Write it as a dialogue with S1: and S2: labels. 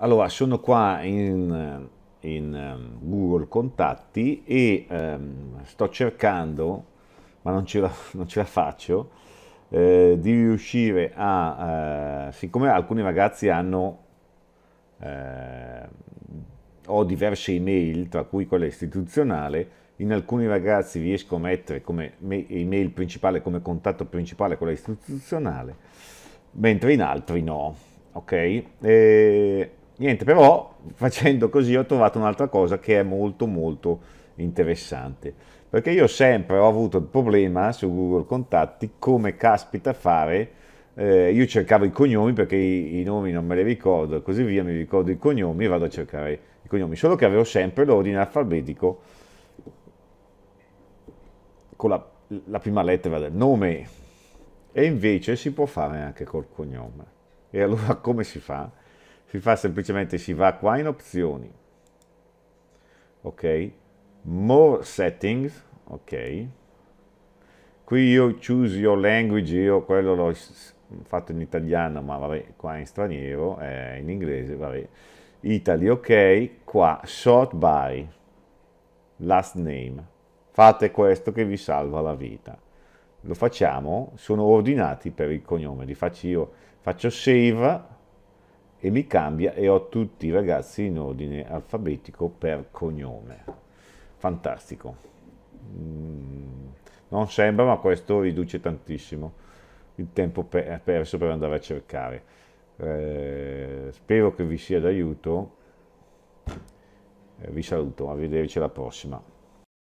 S1: Allora, sono qua in, in ehm, Google Contatti e ehm, sto cercando, ma non ce la, non ce la faccio, eh, di riuscire a... Eh, siccome alcuni ragazzi hanno... Eh, ho diverse email, tra cui quella istituzionale, in alcuni ragazzi riesco a mettere come email principale, come contatto principale quella istituzionale, mentre in altri no. Ok? E Niente, però facendo così ho trovato un'altra cosa che è molto molto interessante, perché io sempre ho avuto il problema su Google Contatti come caspita fare, eh, io cercavo i cognomi perché i, i nomi non me li ricordo e così via, mi ricordo i cognomi e vado a cercare i cognomi, solo che avevo sempre l'ordine alfabetico con la, la prima lettera del nome e invece si può fare anche col cognome. E allora come si fa? si fa semplicemente, si va qua in opzioni, ok, more settings, ok, qui io choose your language, io quello l'ho fatto in italiano, ma vabbè, qua in straniero, eh, in inglese, vabbè, Italy, ok, qua, short by, last name, fate questo che vi salva la vita, lo facciamo, sono ordinati per il cognome, li faccio io, faccio save, e mi cambia e ho tutti i ragazzi in ordine alfabetico per cognome. Fantastico. Mm, non sembra, ma questo riduce tantissimo il tempo perso per andare a cercare. Eh, spero che vi sia d'aiuto. Eh, vi saluto, arrivederci alla prossima.